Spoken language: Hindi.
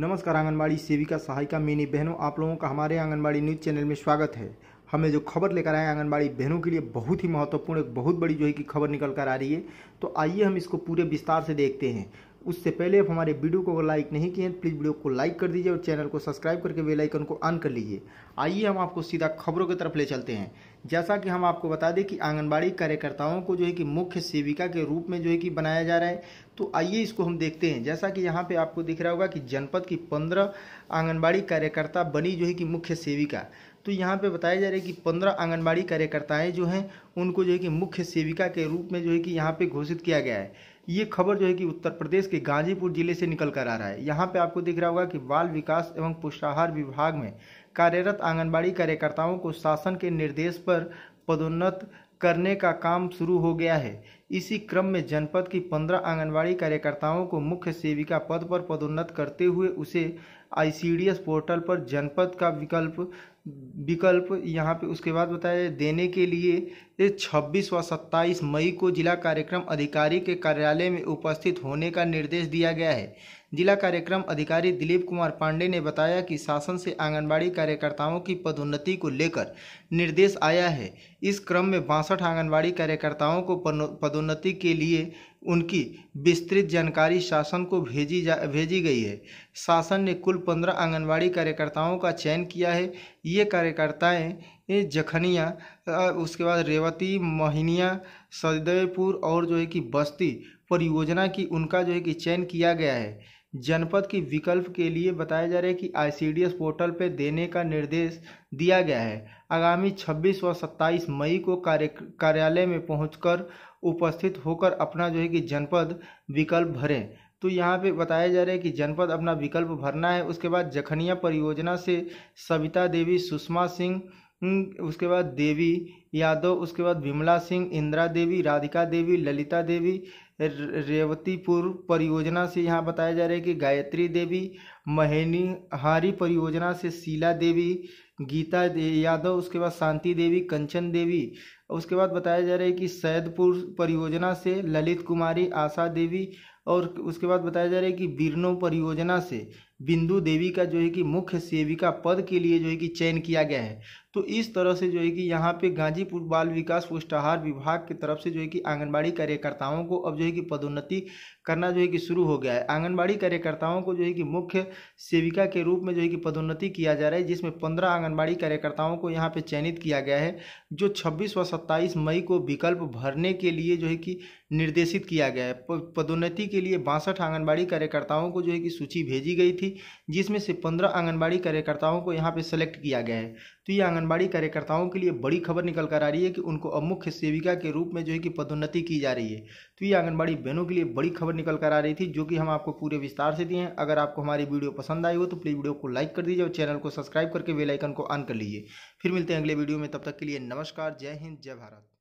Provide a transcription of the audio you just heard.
नमस्कार आंगनबाड़ी सेविका सहायिका मिनी बहनों आप लोगों का हमारे आंगनबाड़ी न्यूज़ चैनल में स्वागत है हमें जो खबर लेकर आए आंगनबाड़ी बहनों के लिए बहुत ही महत्वपूर्ण एक बहुत बड़ी जो है कि खबर निकल कर आ रही है तो आइए हम इसको पूरे विस्तार से देखते हैं उससे पहले आप हमारे वीडियो को अगर लाइक नहीं किए हैं प्लीज़ वीडियो को लाइक कर दीजिए और चैनल को सब्सक्राइब करके बेल आइकन को ऑन कर लीजिए आइए हम आपको सीधा खबरों की तरफ ले चलते हैं जैसा कि हम आपको बता दें कि आंगनबाड़ी कार्यकर्ताओं को जो है कि मुख्य सेविका के रूप में जो है कि बनाया जा रहा है तो आइए इसको हम देखते हैं जैसा कि यहाँ पर आपको दिख रहा होगा कि जनपद की पंद्रह आंगनबाड़ी कार्यकर्ता बनी जो है कि मुख्य सेविका तो यहाँ पे बताया जा रहा है कि पंद्रह आंगनबाड़ी कार्यकर्ताएं जो हैं उनको जो है कि मुख्य सेविका के रूप में जो है कि यहाँ पे घोषित किया गया है ये खबर जो है कि उत्तर प्रदेश के गाजीपुर जिले से निकल कर आ रहा है यहाँ पे आपको दिख रहा होगा कि बाल विकास एवं पुष्टाहार विभाग में कार्यरत आंगनबाड़ी कार्यकर्ताओं को शासन के निर्देश पर पदोन्नत करने का काम शुरू हो गया है इसी क्रम में जनपद की पंद्रह आंगनबाड़ी कार्यकर्ताओं को मुख्य सेविका पद पर पदोन्नत करते हुए उसे आईसीडीएस पोर्टल पर जनपद का विकल्प विकल्प यहाँ पे उसके बाद बताया देने के लिए 26 व 27 मई को जिला कार्यक्रम अधिकारी के कार्यालय में उपस्थित होने का निर्देश दिया गया है जिला कार्यक्रम अधिकारी दिलीप कुमार पांडे ने बताया कि शासन से आंगनबाड़ी कार्यकर्ताओं की पदोन्नति को लेकर निर्देश आया है इस क्रम में बासठ आंगनबाड़ी कार्यकर्ताओं को पदोन्नति के लिए उनकी विस्तृत जानकारी शासन को भेजी जा भेजी गई है शासन ने कुल पंद्रह आंगनबाड़ी कार्यकर्ताओं का चयन किया है ये कार्यकर्ताएं जखनिया उसके बाद रेवती मोहिनिया सदयपुर और जो है कि बस्ती परियोजना की उनका जो है कि चयन किया गया है जनपद की विकल्प के लिए बताया जा रहा है कि आईसीडीएस पोर्टल पर देने का निर्देश दिया गया है आगामी 26 व 27 मई को कार्य कार्यालय में पहुंचकर उपस्थित होकर अपना जो है कि जनपद विकल्प भरें तो यहाँ पे बताया जा रहा है कि जनपद अपना विकल्प भरना है उसके बाद जखनिया परियोजना से सविता देवी सुषमा सिंह उसके बाद देवी यादव उसके बाद विमला सिंह इंदिरा देवी राधिका देवी ललिता देवी रेवतीपुर परियोजना से यहाँ बताया जा रहा है कि गायत्री देवी महेनी हारी परियोजना से शीला देवी गीता दे यादव उसके बाद शांति देवी कंचन देवी उसके बाद बताया जा रहा है कि सैदपुर परियोजना से ललित कुमारी आशा देवी और उसके बाद बताया जा रहा है कि बिरनो परियोजना से बिंदु देवी का जो है कि मुख्य सेविका पद के लिए जो है कि चयन किया गया है तो इस तरह से जो है कि यहाँ पे गाजीपुर बाल विकास पुष्टाहार विभाग की तरफ से जो है कि आंगनबाड़ी कार्यकर्ताओं को अब जो है कि पदोन्नति करना जो है कि शुरू हो गया है आंगनबाड़ी कार्यकर्ताओं को जो है कि मुख्य सेविका के रूप में जो है कि पदोन्नति किया जा रहा है जिसमें पंद्रह आंगन आंगनबाड़ी कार्यकर्ताओं को यहाँ पे चयनित किया गया है जो 26 व 27 मई को विकल्प भरने के लिए जो है कि निर्देशित किया गया है पदोन्नति के लिए बासठ आंगनबाड़ी कार्यकर्ताओं को जो है कि सूची भेजी गई थी जिसमें से पंद्रह आंगनबाड़ी कार्यकर्ताओं को यहाँ पर सेलेक्ट किया गया है तो ये आंगनबाड़ी कार्यकर्ताओं के लिए बड़ी खबर निकल कर आ रही है कि उनको अब मुख्य सेविका के रूप में जो है कि पदोन्नति की जा रही है तो ये आंगनबाड़ी बहनों के लिए बड़ी खबर निकल कर आ रही थी जो कि हम आपको पूरे विस्तार से दिए हैं अगर आपको हमारी वीडियो पसंद आई हो तो प्लीज़ वीडियो को लाइक कर दीजिए और चैनल को सब्सक्राइब करके बेलाइकन को ऑन कर लीजिए फिर मिलते हैं अगले वीडियो में तब तक के लिए नमस्कार जय हिंद जय भारत